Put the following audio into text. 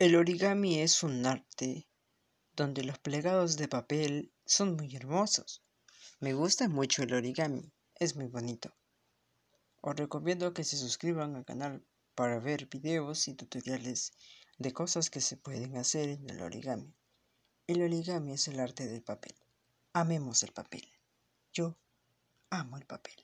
El origami es un arte donde los plegados de papel son muy hermosos. Me gusta mucho el origami, es muy bonito. Os recomiendo que se suscriban al canal para ver videos y tutoriales de cosas que se pueden hacer en el origami. El origami es el arte del papel. Amemos el papel. Yo amo el papel.